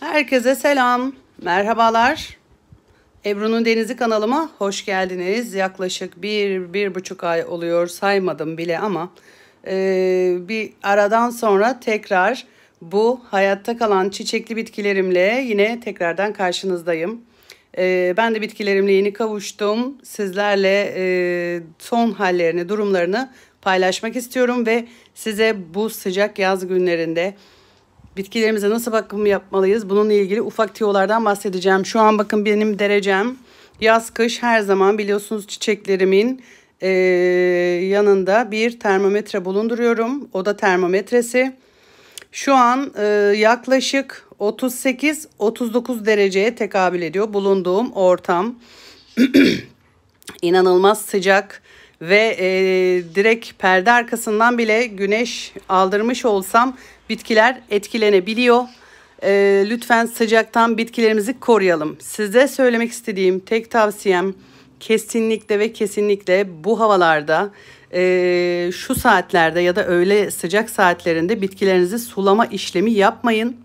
Herkese selam, merhabalar. Ebru'nun Denizi kanalıma hoş geldiniz. Yaklaşık bir, bir buçuk ay oluyor saymadım bile ama e, bir aradan sonra tekrar bu hayatta kalan çiçekli bitkilerimle yine tekrardan karşınızdayım. E, ben de bitkilerimle yeni kavuştum. Sizlerle e, son hallerini, durumlarını paylaşmak istiyorum ve size bu sıcak yaz günlerinde... Bitkilerimize nasıl bakım yapmalıyız? Bununla ilgili ufak tiyolardan bahsedeceğim. Şu an bakın benim derecem yaz kış her zaman biliyorsunuz çiçeklerimin e, yanında bir termometre bulunduruyorum. O da termometresi. Şu an e, yaklaşık 38-39 dereceye tekabül ediyor bulunduğum ortam. İnanılmaz sıcak ve e, direkt perde arkasından bile güneş aldırmış olsam bitkiler etkilenebiliyor. E, lütfen sıcaktan bitkilerimizi koruyalım. Size söylemek istediğim tek tavsiyem kesinlikle ve kesinlikle bu havalarda e, şu saatlerde ya da öğle sıcak saatlerinde bitkilerinizi sulama işlemi yapmayın.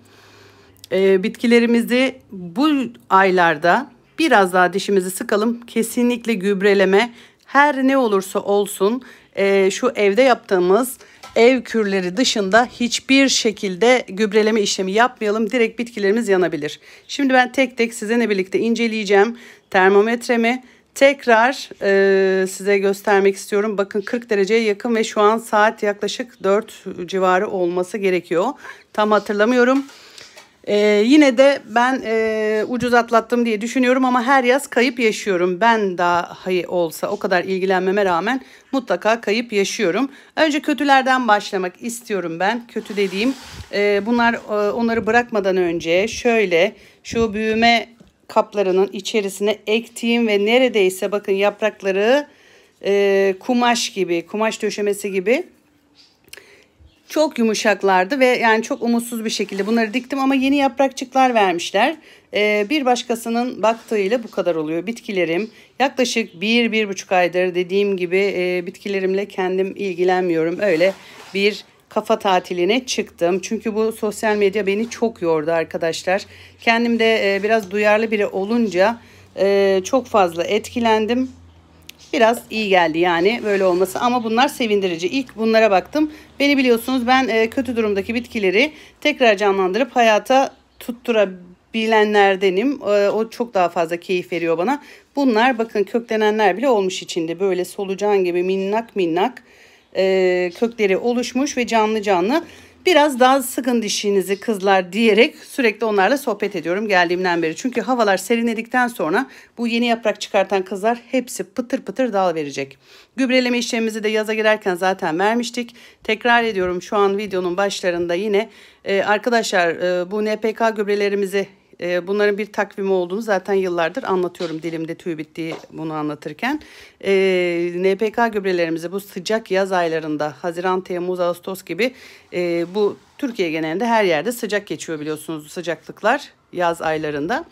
E, bitkilerimizi bu aylarda biraz daha dişimizi sıkalım. Kesinlikle gübreleme her ne olursa olsun e, şu evde yaptığımız ev kürleri dışında hiçbir şekilde gübreleme işlemi yapmayalım. Direkt bitkilerimiz yanabilir. Şimdi ben tek tek sizinle birlikte inceleyeceğim termometremi. Tekrar e, size göstermek istiyorum. Bakın 40 dereceye yakın ve şu an saat yaklaşık 4 civarı olması gerekiyor. Tam hatırlamıyorum. Ee, yine de ben e, ucuz atlattım diye düşünüyorum ama her yaz kayıp yaşıyorum. Ben dahi olsa o kadar ilgilenmeme rağmen mutlaka kayıp yaşıyorum. Önce kötülerden başlamak istiyorum ben. Kötü dediğim e, bunlar e, onları bırakmadan önce şöyle şu büyüme kaplarının içerisine ektiğim ve neredeyse bakın yaprakları e, kumaş gibi kumaş döşemesi gibi çok yumuşaklardı ve yani çok umutsuz bir şekilde bunları diktim ama yeni yaprakçıklar vermişler. Ee, bir başkasının baktığıyla bu kadar oluyor. Bitkilerim yaklaşık bir, bir buçuk aydır dediğim gibi e, bitkilerimle kendim ilgilenmiyorum. Öyle bir kafa tatiline çıktım. Çünkü bu sosyal medya beni çok yordu arkadaşlar. Kendim de e, biraz duyarlı biri olunca e, çok fazla etkilendim. Biraz iyi geldi yani böyle olması ama bunlar sevindirici. İlk bunlara baktım Beni biliyorsunuz ben e, kötü durumdaki bitkileri tekrar canlandırıp hayata tutturabilenlerdenim. E, o çok daha fazla keyif veriyor bana. Bunlar bakın köklenenler bile olmuş içinde. Böyle solucan gibi minnak minnak e, kökleri oluşmuş ve canlı canlı Biraz daha sıkın dişinizi kızlar diyerek sürekli onlarla sohbet ediyorum geldiğimden beri. Çünkü havalar serinledikten sonra bu yeni yaprak çıkartan kızlar hepsi pıtır pıtır dal verecek. Gübreleme işlemimizi de yaza girerken zaten vermiştik. Tekrar ediyorum şu an videonun başlarında yine e, arkadaşlar e, bu NPK gübrelerimizi ee, bunların bir takvimi olduğunu zaten yıllardır anlatıyorum dilimde tüy bittiği bunu anlatırken. E, ee, NPK gübrelerimizi bu sıcak yaz aylarında Haziran, Temmuz, Ağustos gibi e, bu Türkiye genelinde her yerde sıcak geçiyor biliyorsunuz sıcaklıklar yaz aylarında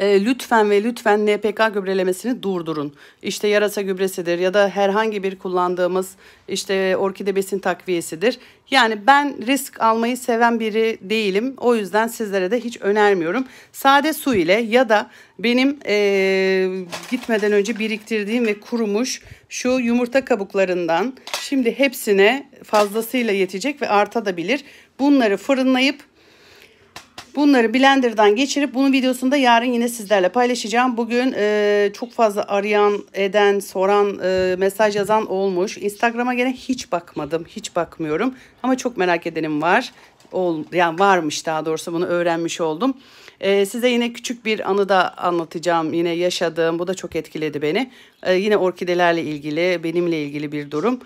e, lütfen ve lütfen NPK gübrelemesini durdurun. İşte yarasa gübresidir ya da herhangi bir kullandığımız işte orkide besin takviyesidir. Yani ben risk almayı seven biri değilim. O yüzden sizlere de hiç önermiyorum. Sade su ile ya da benim e, gitmeden önce biriktirdiğim ve kurumuş şu yumurta kabuklarından şimdi hepsine fazlasıyla yetecek ve artabilir. Bunları fırınlayıp Bunları blenderdan geçirip bunun videosunda yarın yine sizlerle paylaşacağım. Bugün e, çok fazla arayan, eden, soran, e, mesaj yazan olmuş. Instagram'a gene hiç bakmadım, hiç bakmıyorum. Ama çok merak edenim var. Ol, yani varmış daha doğrusu bunu öğrenmiş oldum. E, size yine küçük bir anı da anlatacağım. Yine yaşadığım, bu da çok etkiledi beni. E, yine orkidelerle ilgili, benimle ilgili bir durum.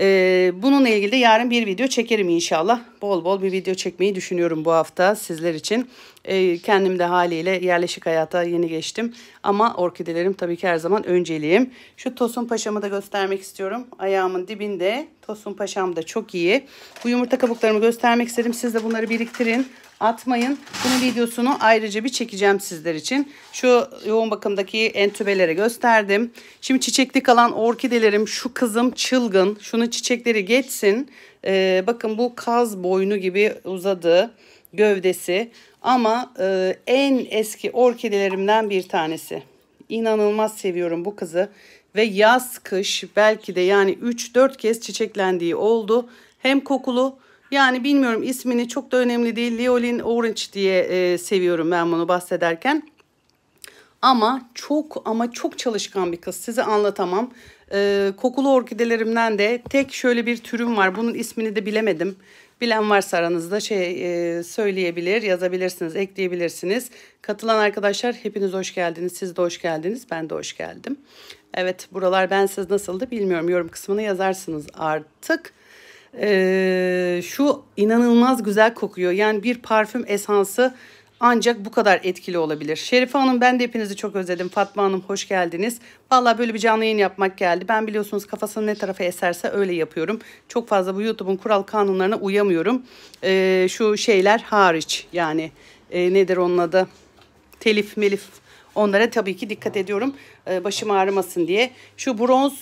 Ee, bununla ilgili de yarın bir video çekerim inşallah. Bol bol bir video çekmeyi düşünüyorum bu hafta sizler için. Ee, kendim de haliyle yerleşik hayata yeni geçtim. Ama orkidelerim tabii ki her zaman önceliğim. Şu tosun paşamı da göstermek istiyorum. Ayağımın dibinde tosun paşam da çok iyi. Bu yumurta kabuklarımı göstermek istedim. Siz de bunları biriktirin atmayın. Bunun videosunu ayrıca bir çekeceğim sizler için. Şu yoğun bakımdaki entübelere gösterdim. Şimdi çiçekli kalan orkidelerim şu kızım çılgın. Şunun çiçekleri geçsin. Ee, bakın bu kaz boynu gibi uzadı gövdesi. Ama e, en eski orkidelerimden bir tanesi. İnanılmaz seviyorum bu kızı. Ve yaz kış belki de yani 3-4 kez çiçeklendiği oldu. Hem kokulu yani bilmiyorum ismini çok da önemli değil. Leolin Orange diye e, seviyorum ben bunu bahsederken. Ama çok ama çok çalışkan bir kız. Size anlatamam. E, kokulu orkidelerimden de tek şöyle bir türüm var. Bunun ismini de bilemedim. Bilen varsa aranızda şey e, söyleyebilir, yazabilirsiniz, ekleyebilirsiniz. Katılan arkadaşlar hepiniz hoş geldiniz. Siz de hoş geldiniz. Ben de hoş geldim. Evet buralar bensiz nasıldı bilmiyorum. Yorum kısmını yazarsınız artık. Ee, şu inanılmaz güzel kokuyor. Yani bir parfüm esansı ancak bu kadar etkili olabilir. Şerife Hanım ben de hepinizi çok özledim. Fatma Hanım hoş geldiniz. Valla böyle bir canlı yayın yapmak geldi. Ben biliyorsunuz kafasını ne tarafa eserse öyle yapıyorum. Çok fazla bu YouTube'un kural kanunlarına uyamıyorum. Ee, şu şeyler hariç yani e, nedir onun adı? Telif melif onlara tabii ki dikkat ediyorum. Ee, başım ağrımasın diye. Şu bronz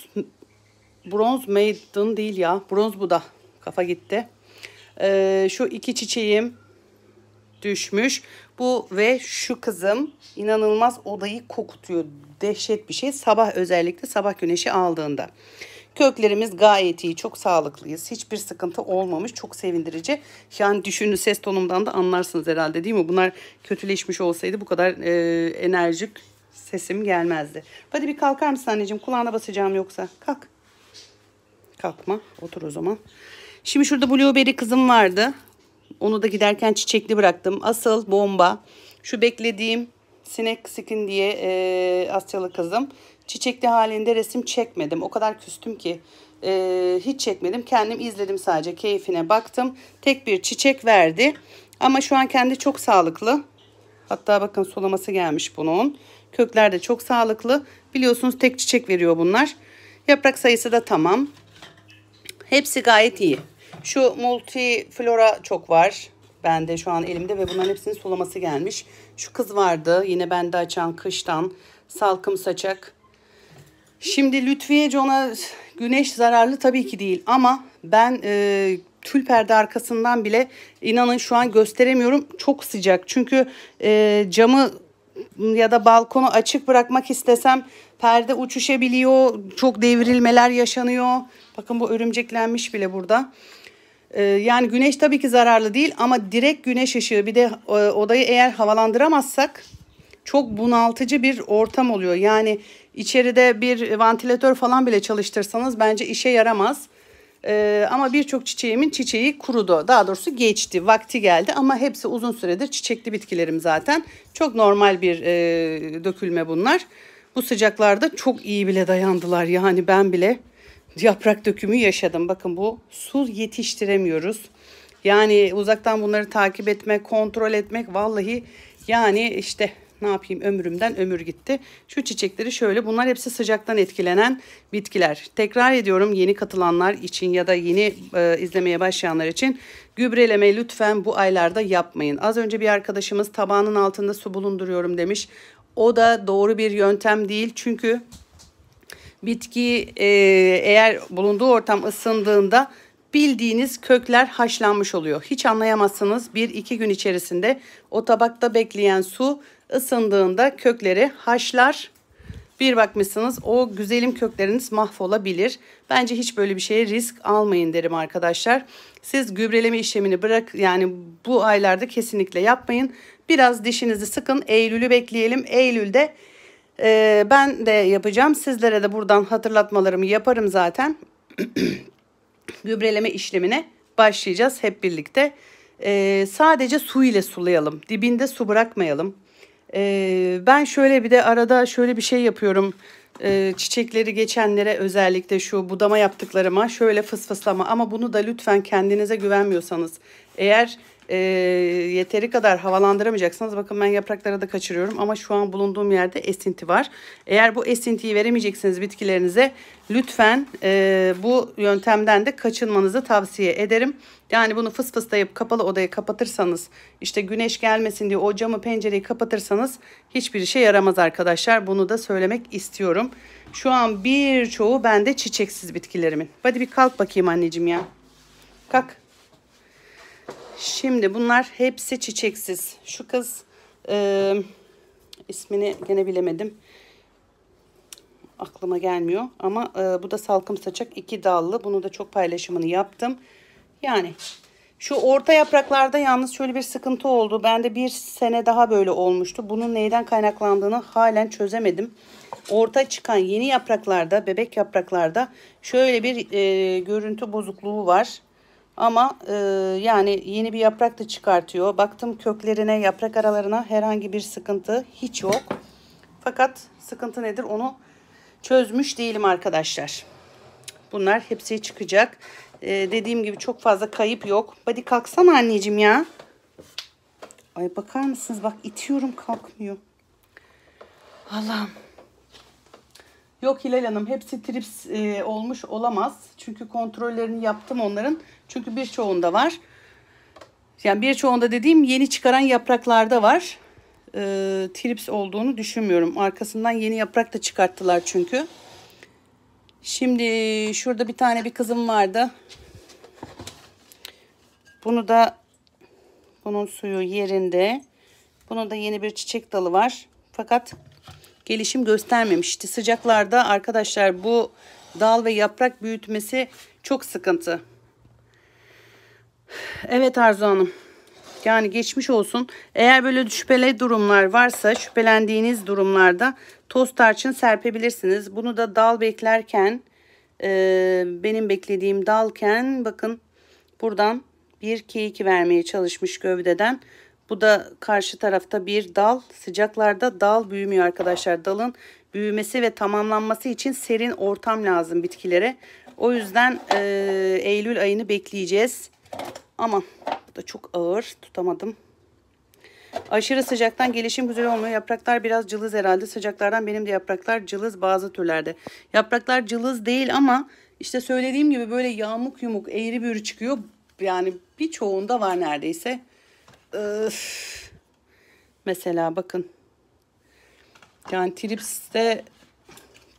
bronz maiden değil ya. Bronz bu da. Kafa gitti. Ee, şu iki çiçeğim düşmüş. Bu ve şu kızım inanılmaz odayı kokutuyor. Dehşet bir şey. Sabah özellikle sabah güneşi aldığında. Köklerimiz gayet iyi. Çok sağlıklıyız. Hiçbir sıkıntı olmamış. Çok sevindirici. Yani düşünün ses tonumdan da anlarsınız herhalde değil mi? Bunlar kötüleşmiş olsaydı bu kadar e, enerjik sesim gelmezdi. Hadi bir kalkar mısın anneciğim? Kulağına basacağım yoksa. Kalk. Kalkma. Otur o zaman. Şimdi şurada blueberry kızım vardı. Onu da giderken çiçekli bıraktım. Asıl bomba şu beklediğim sinek skin diye e, Asyalı kızım. Çiçekli halinde resim çekmedim. O kadar küstüm ki e, hiç çekmedim. Kendim izledim sadece keyfine baktım. Tek bir çiçek verdi. Ama şu an kendi çok sağlıklı. Hatta bakın sulaması gelmiş bunun. Kökler de çok sağlıklı. Biliyorsunuz tek çiçek veriyor bunlar. Yaprak sayısı da tamam. Hepsi gayet iyi. Şu multiflora çok var. Bende şu an elimde ve bunların hepsinin sulaması gelmiş. Şu kız vardı yine bende açan kıştan. Salkım saçak. Şimdi lütfiyece ona güneş zararlı tabii ki değil ama ben e, tül perde arkasından bile inanın şu an gösteremiyorum. Çok sıcak çünkü e, camı ya da balkonu açık bırakmak istesem perde uçuşabiliyor. Çok devrilmeler yaşanıyor. Bakın bu örümceklenmiş bile burada. Ee, yani güneş tabii ki zararlı değil ama direkt güneş ışığı bir de e, odayı eğer havalandıramazsak çok bunaltıcı bir ortam oluyor. Yani içeride bir vantilatör falan bile çalıştırsanız bence işe yaramaz. Ee, ama birçok çiçeğimin çiçeği kurudu. Daha doğrusu geçti, vakti geldi ama hepsi uzun süredir çiçekli bitkilerim zaten. Çok normal bir e, dökülme bunlar. Bu sıcaklarda çok iyi bile dayandılar yani ben bile yaprak dökümü yaşadım. Bakın bu su yetiştiremiyoruz. Yani uzaktan bunları takip etmek, kontrol etmek vallahi yani işte ne yapayım ömrümden ömür gitti. Şu çiçekleri şöyle bunlar hepsi sıcaktan etkilenen bitkiler. Tekrar ediyorum yeni katılanlar için ya da yeni e, izlemeye başlayanlar için gübreleme lütfen bu aylarda yapmayın. Az önce bir arkadaşımız tabağının altında su bulunduruyorum demiş. O da doğru bir yöntem değil çünkü Bitki e, eğer bulunduğu ortam ısındığında bildiğiniz kökler haşlanmış oluyor. Hiç anlayamazsınız bir iki gün içerisinde o tabakta bekleyen su ısındığında kökleri haşlar. Bir bakmışsınız o güzelim kökleriniz mahvolabilir. Bence hiç böyle bir şeye risk almayın derim arkadaşlar. Siz gübreleme işlemini bırak yani bu aylarda kesinlikle yapmayın. Biraz dişinizi sıkın Eylül'ü bekleyelim. Eylül'de ee, ben de yapacağım. Sizlere de buradan hatırlatmalarımı yaparım zaten. Gübreleme işlemine başlayacağız hep birlikte. Ee, sadece su ile sulayalım. Dibinde su bırakmayalım. Ee, ben şöyle bir de arada şöyle bir şey yapıyorum. Ee, çiçekleri geçenlere özellikle şu budama yaptıklarıma şöyle fısfıslama. Ama bunu da lütfen kendinize güvenmiyorsanız. Eğer e, yeteri kadar havalandıramayacaksınız. bakın ben yaprakları da kaçırıyorum ama şu an bulunduğum yerde esinti var. Eğer bu esintiyi veremeyecekseniz bitkilerinize lütfen e, bu yöntemden de kaçınmanızı tavsiye ederim. Yani bunu fıs fıslayıp kapalı odayı kapatırsanız işte güneş gelmesin diye o camı pencereyi kapatırsanız hiçbir işe yaramaz arkadaşlar. Bunu da söylemek istiyorum. Şu an birçoğu bende çiçeksiz bitkilerimin. Hadi bir kalk bakayım anneciğim ya. Kalk. Şimdi bunlar hepsi çiçeksiz. Şu kız e, ismini gene bilemedim. Aklıma gelmiyor. Ama e, bu da salkım saçak iki dallı. Bunu da çok paylaşımını yaptım. Yani şu orta yapraklarda yalnız şöyle bir sıkıntı oldu. Bende bir sene daha böyle olmuştu. Bunun neyden kaynaklandığını halen çözemedim. Orta çıkan yeni yapraklarda, bebek yapraklarda şöyle bir e, görüntü bozukluğu var. Ama e, yani yeni bir yaprak da çıkartıyor. Baktım köklerine, yaprak aralarına herhangi bir sıkıntı hiç yok. Fakat sıkıntı nedir onu çözmüş değilim arkadaşlar. Bunlar hepsi çıkacak. Ee, dediğim gibi çok fazla kayıp yok. Hadi kalksana anneciğim ya. Ay bakar mısınız? Bak itiyorum kalkmıyor. Allah'ım. Yok Hilal Hanım hepsi trips e, olmuş olamaz. Çünkü kontrollerini yaptım onların. Çünkü birçoğunda var. Yani birçoğunda dediğim yeni çıkaran yapraklarda var. E, trips olduğunu düşünmüyorum. Arkasından yeni yaprak da çıkarttılar çünkü. Şimdi şurada bir tane bir kızım vardı. Bunu da bunun suyu yerinde. Bunun da yeni bir çiçek dalı var. Fakat gelişim göstermemişti. Sıcaklarda arkadaşlar bu dal ve yaprak büyütmesi çok sıkıntı. Evet Arzu Hanım. Yani geçmiş olsun. Eğer böyle şüpheli durumlar varsa şüphelendiğiniz durumlarda toz tarçın serpebilirsiniz. Bunu da dal beklerken e, benim beklediğim dalken bakın buradan bir keyiki vermeye çalışmış gövdeden. Bu da karşı tarafta bir dal. Sıcaklarda dal büyümüyor arkadaşlar. Dalın büyümesi ve tamamlanması için serin ortam lazım bitkilere. O yüzden e, Eylül ayını bekleyeceğiz. Aman bu da çok ağır tutamadım. Aşırı sıcaktan gelişim güzel olmuyor. Yapraklar biraz cılız herhalde. Sıcaklardan benim de yapraklar cılız bazı türlerde. Yapraklar cılız değil ama işte söylediğim gibi böyle yamuk yumuk eğri büğrü çıkıyor. Yani birçoğunda var neredeyse. Öf. Mesela bakın. Yani Trips'te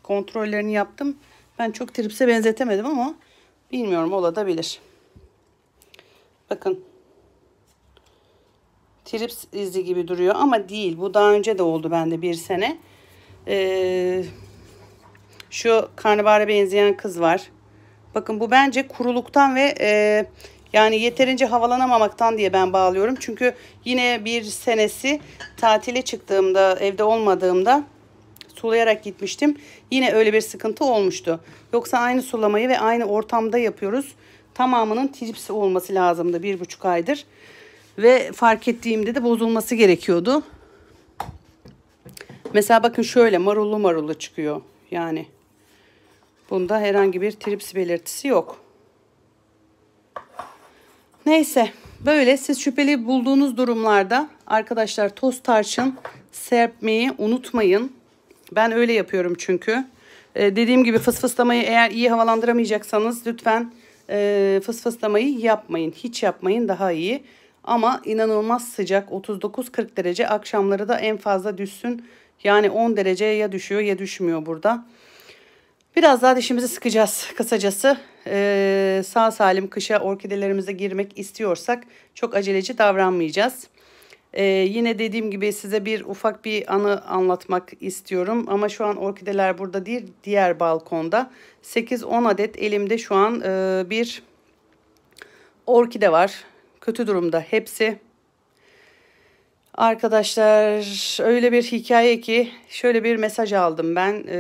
kontrollerini yaptım. Ben çok Trips'e benzetemedim ama bilmiyorum olabilir. Bakın. Trips izi gibi duruyor ama değil. Bu daha önce de oldu bende bir sene. Ee, şu karnabahara benzeyen kız var. Bakın bu bence kuruluktan ve e, yani yeterince havalanamamaktan diye ben bağlıyorum. Çünkü yine bir senesi tatile çıktığımda, evde olmadığımda sulayarak gitmiştim. Yine öyle bir sıkıntı olmuştu. Yoksa aynı sulamayı ve aynı ortamda yapıyoruz. Tamamının tips olması lazımdı bir buçuk aydır. Ve fark ettiğimde de bozulması gerekiyordu. Mesela bakın şöyle marullu marullu çıkıyor. Yani bunda herhangi bir trips belirtisi yok. Neyse böyle siz şüpheli bulduğunuz durumlarda arkadaşlar toz tarçın serpmeyi unutmayın. Ben öyle yapıyorum çünkü. Ee, dediğim gibi fısfıslamayı eğer iyi havalandıramayacaksanız lütfen e, fısfıslamayı yapmayın. Hiç yapmayın daha iyi. Ama inanılmaz sıcak 39-40 derece akşamları da en fazla düşsün. Yani 10 dereceye ya düşüyor ya düşmüyor burada. Biraz daha dişimizi sıkacağız kısacası. Ee, sağ salim kışa orkidelerimize girmek istiyorsak çok aceleci davranmayacağız. Ee, yine dediğim gibi size bir ufak bir anı anlatmak istiyorum. Ama şu an orkideler burada değil diğer balkonda. 8-10 adet elimde şu an e, bir orkide var. Kötü durumda hepsi. Arkadaşlar öyle bir hikaye ki şöyle bir mesaj aldım ben e,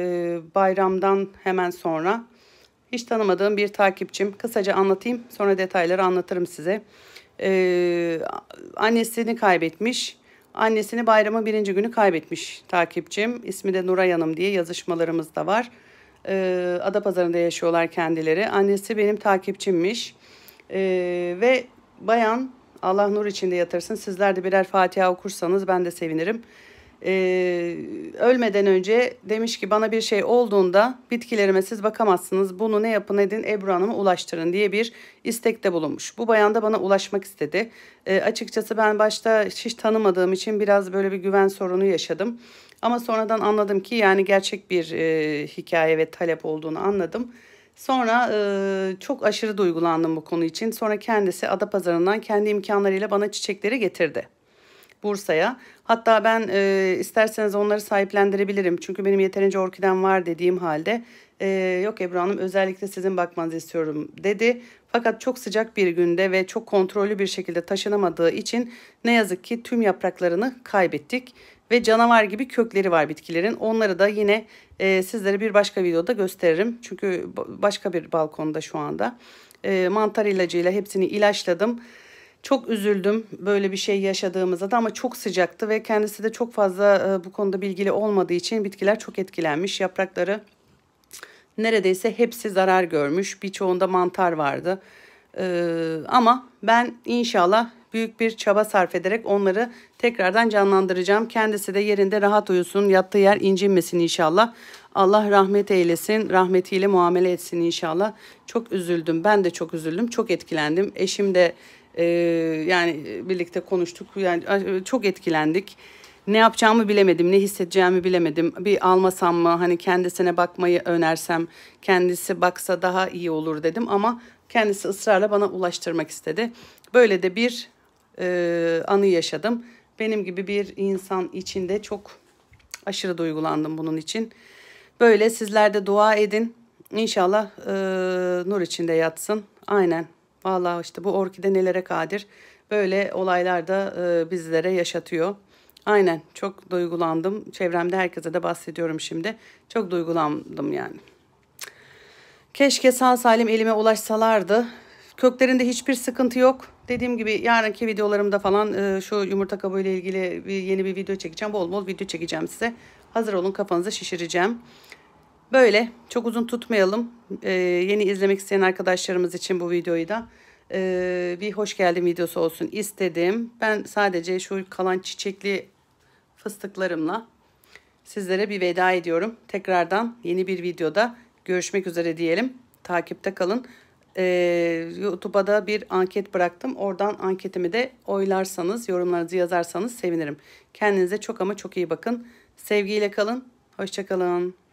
bayramdan hemen sonra. Hiç tanımadığım bir takipçim. Kısaca anlatayım sonra detayları anlatırım size. E, annesini kaybetmiş. Annesini bayramın birinci günü kaybetmiş takipçim. İsmi de Nuray Hanım diye yazışmalarımız da var. E, Adapazarı'nda yaşıyorlar kendileri. Annesi benim takipçimmiş. E, ve bayan Allah nur içinde yatırsın. Sizler de birer Fatiha okursanız ben de sevinirim. Ee, ölmeden önce demiş ki bana bir şey olduğunda bitkilerime siz bakamazsınız. Bunu ne yapın edin Ebru Hanım'a ulaştırın diye bir istekte bulunmuş. Bu bayan da bana ulaşmak istedi. Ee, açıkçası ben başta hiç tanımadığım için biraz böyle bir güven sorunu yaşadım. Ama sonradan anladım ki yani gerçek bir e, hikaye ve talep olduğunu anladım. Sonra e, çok aşırı duygulandım bu konu için. Sonra kendisi Adapazarı'ndan kendi imkanlarıyla bana çiçekleri getirdi. Bursa'ya. Hatta ben e, isterseniz onları sahiplendirebilirim. Çünkü benim yeterince orkiden var dediğim halde e, yok Ebru Hanım özellikle sizin bakmanızı istiyorum dedi. Fakat çok sıcak bir günde ve çok kontrollü bir şekilde taşınamadığı için ne yazık ki tüm yapraklarını kaybettik ve canavar gibi kökleri var bitkilerin. Onları da yine e, sizlere bir başka videoda gösteririm. Çünkü başka bir balkonda şu anda. E, mantar ilacıyla hepsini ilaçladım. Çok üzüldüm böyle bir şey yaşadığımızda da ama çok sıcaktı ve kendisi de çok fazla e, bu konuda bilgili olmadığı için bitkiler çok etkilenmiş. Yaprakları neredeyse hepsi zarar görmüş. Birçoğunda mantar vardı. E, ama ben inşallah büyük bir çaba sarf ederek onları tekrardan canlandıracağım. Kendisi de yerinde rahat uyusun, yattığı yer incinmesin inşallah. Allah rahmet eylesin, rahmetiyle muamele etsin inşallah. Çok üzüldüm, ben de çok üzüldüm, çok etkilendim. Eşim de e, yani e, birlikte konuştuk, yani e, çok etkilendik. Ne yapacağımı bilemedim, ne hissedeceğimi bilemedim. Bir almasam mı, hani kendisine bakmayı önersem, kendisi baksa daha iyi olur dedim ama kendisi ısrarla bana ulaştırmak istedi. Böyle de bir e, anı yaşadım. Benim gibi bir insan içinde çok aşırı duygulandım bunun için. Böyle sizler de dua edin. İnşallah e, nur içinde yatsın. Aynen. Vallahi işte bu orkide nelere kadir. Böyle olaylar da e, bizlere yaşatıyor. Aynen çok duygulandım. Çevremde herkese de bahsediyorum şimdi. Çok duygulandım yani. Keşke sağ salim elime ulaşsalardı. Köklerinde hiçbir sıkıntı yok. Dediğim gibi yarınki videolarımda falan e, şu yumurta kabuğu ile ilgili bir, yeni bir video çekeceğim. Bol bol video çekeceğim size. Hazır olun kafanızı şişireceğim. Böyle çok uzun tutmayalım. E, yeni izlemek isteyen arkadaşlarımız için bu videoyu da e, bir hoş geldin videosu olsun istedim. Ben sadece şu kalan çiçekli fıstıklarımla sizlere bir veda ediyorum. Tekrardan yeni bir videoda görüşmek üzere diyelim. Takipte kalın e, YouTube'a da bir anket bıraktım. Oradan anketimi de oylarsanız, yorumlarınızı yazarsanız sevinirim. Kendinize çok ama çok iyi bakın. Sevgiyle kalın. Hoşçakalın.